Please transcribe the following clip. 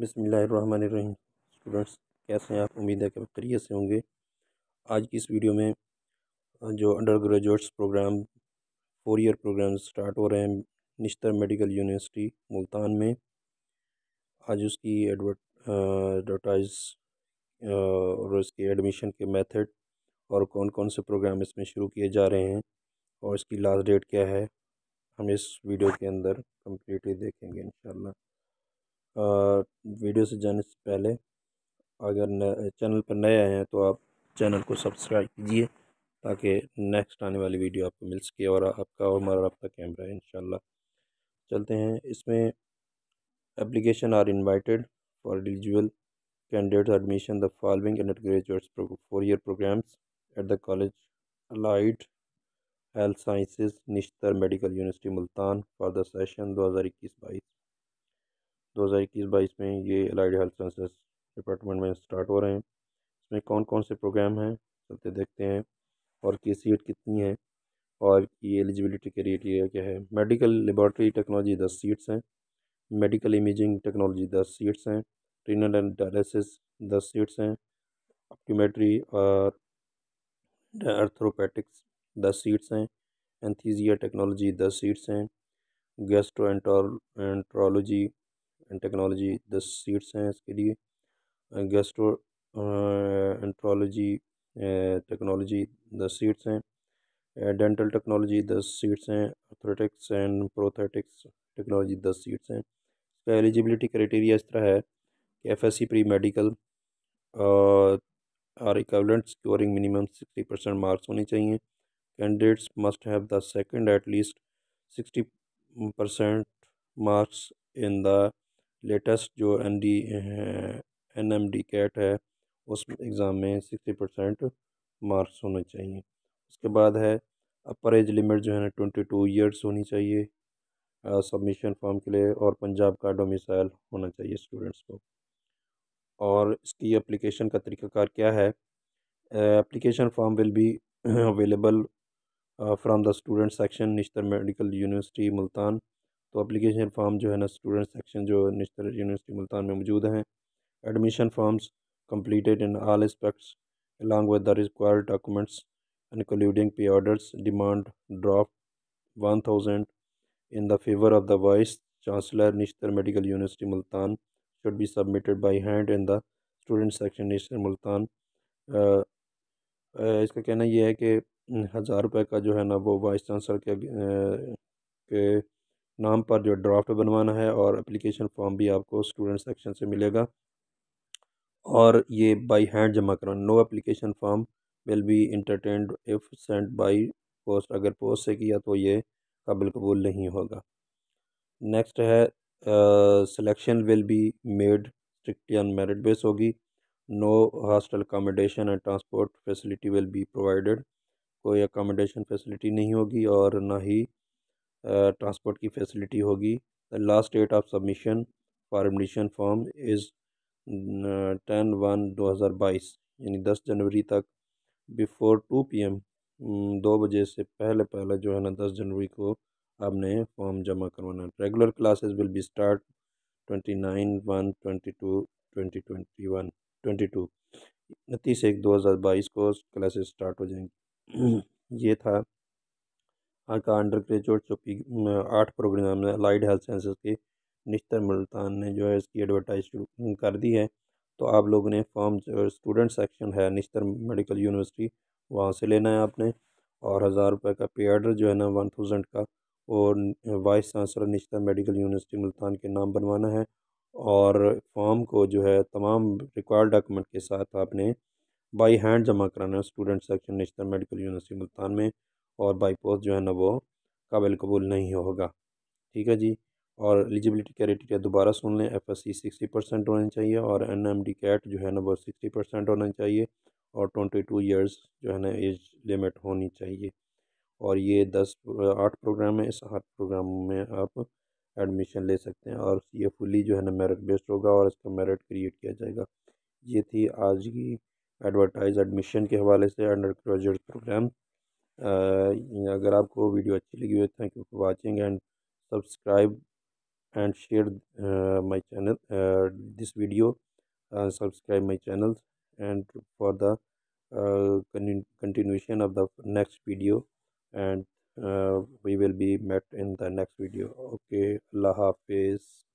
बसमीम स्टूडेंट्स कैसे हैं आप उम्मीद है कि खरीत से होंगे आज की इस वीडियो में जो undergraduates programme four year programme start हो रहे हैं निश्तर मेडिकल यूनिवर्सिटी मुल्तान में आज उसकी एडवर्ट एडवर्टाइज और उसके एडमिशन के मेथड और कौन कौन से प्रोग्राम इसमें शुरू किए जा रहे हैं और इसकी लास्ट डेट क्या है हम इस वीडियो के अंदर कम्प्लीटली देखेंगे इन वीडियो से जाने से पहले अगर चैनल पर नए आए हैं तो आप चैनल को सब्सक्राइब कीजिए ताकि नेक्स्ट आने वाली वीडियो आपको मिल सके और आपका और हमारा आपका कैमरा है इन चलते हैं इसमें application are invited for eligible candidate admission the following undergraduates four year programmes at the college allied health sciences Nishtar medical university Multan for the session दो हज़ार इक्कीस बाईस दो हज़ार इक्कीस बाईस में ये अलाइड हेल्थ सेंसेस डिपार्टमेंट में स्टार्ट हो रहे हैं इसमें कौन कौन से प्रोग्राम हैं चलते देखते हैं और की सीट कितनी है और ये एलिजिबिलिटी क्राइटेरिया क्या है मेडिकल लेबॉर्ट्री टेक्नोलॉजी दस सीट्स हैं मेडिकल इमेजिंग टेक्नोलॉजी दस सीट्स हैं रीनल एंड डायलिसिस दस सीट्स हैं ऑप्टोमेट्री और अर्थरोपैटिक्स दस सीट्स हैं एंथीजिया टेक्नोलॉजी दस सीट्स हैं गैस्ट्रो एंट्रोलॉजी एंड टेक्नोलॉजी दस सीट्स हैं इसके लिए गेस्ट्रो एंट्रोलॉजी टेक्नोलॉजी दस सीट्स हैं डेंटल टेक्नोलॉजी दस सीट्स हैं ऑर्थोटिक्स एंड प्रोथेटिक्स टेक्नोलॉजी दस सीट्स हैं इसका एलिजिबिलिटी क्राइटेरिया इस तरह है कि F S C pre medical or equivalent scoring minimum sixty percent marks होने चाहिए candidates must have the second at least sixty percent marks in the latest जो N D N M D CAT है उस exam में sixty percent marks होने चाहिए उसके बाद है अपर एज लिमिट जो है ना ट्वेंटी टू ईयर्स होनी चाहिए सबमिशन फॉर्म के लिए और पंजाब का डोमिसाइल होना चाहिए स्टूडेंट्स को और इसकी अप्लीकेशन का तरीक़ाकार क्या है application form will be available from the student section Nishtar medical university Multan तो अप्लीकेशन फॉर्म जो है ना स्टूडेंट सेक्शन जो है निश्तर यूनिवर्सिटी मुल्तान में मौजूद हैं admission forms completed in all aspects along with the required documents including P orders demand draft one thousand in the favour of the vice chancellor Nishtar medical university Multan should be submitted by hand in the student section Nishtar Multan इसका कहना यह है कि हज़ार रुपये का जो है ना वो वाइस चांसलर के, आ, uh, के नाम पर जो ड्राफ्ट बनवाना है और एप्लीकेशन फॉर्म भी आपको स्टूडेंट सेक्शन से मिलेगा और ये बाई हैंड जमा करवाना no application form will be entertained if sent by post अगर पोस्ट से किया तो ये काबिल कबूल नहीं होगा नेक्स्ट है selection will be made strictly on merit base होगी no hostel accommodation and transport facility will be provided कोई अकामोडेशन फैसिलिटी नहीं होगी और ना ही ट्रांसपोर्ट की फैसिलिटी होगी the last date of submission for admission form is ten one दो हज़ार बाईस यानी दस जनवरी तक बिफोर टू पी एम दो बजे से पहले पहले जो है ना दस जनवरी को आपने फॉर्म जमा करवाना है regular classes will be start twenty nine one twenty two twenty twenty one twenty two उनतीस एक दो हज़ार बाईस को क्लासेस स्टार्ट हो जाएंगी ये था का अंडर ग्रेजुएट जो पी आठ प्रोग्राम है अलाइड हेल्थ साइंसेज के निश्तर मुल्तान ने जो है इसकी एडवर्टाइज शुरू कर दी है तो आप लोगों ने फॉर्म जो स्टूडेंट सेक्शन है निश्तर मेडिकल यूनिवर्सिटी वहाँ से लेना है आपने और हज़ार रुपये का पे आर्डर जो है ना वन थाउजेंड का और vice chancellor Nishtar medical university Multan के नाम बनवाना है और फॉर्म को जो है तमाम रिक्वायर्ड डॉक्यूमेंट के साथ आपने बाई हैंड जमा कराना है student section Nishtar medical university Multan में और बाई पोस्ट जो है ना वो काबिल कबूल नहीं होगा ठीक है जी और एलिजिबिलिटी क्राइटेरिया दोबारा सुन लें F S C sixty percent होना चाहिए और एन एम डी कैट जो है ना वो सिक्सटी परसेंट होना चाहिए और ट्वेंटी टू ईयर्स जो है ना एज लिमिट होनी चाहिए और ये दस आठ प्रोग्राम है इस आठ प्रोग्राम में आप एडमिशन ले सकते हैं और ये फुली जो है ना मेरिट बेस्ड होगा और इसका मेरिट क्रिएट किया जाएगा ये थी आज की एडवर्टाइज एडमिशन के हवाले से अंडर ग्रेजुएट प्रोग्राम अगर आपको वीडियो अच्छी लगी हो thank you for watching and subscribe and share my channel this video subscribe my channel and for the continuation of the next video and we will be met in the next video okay अल्लाह हाफिज़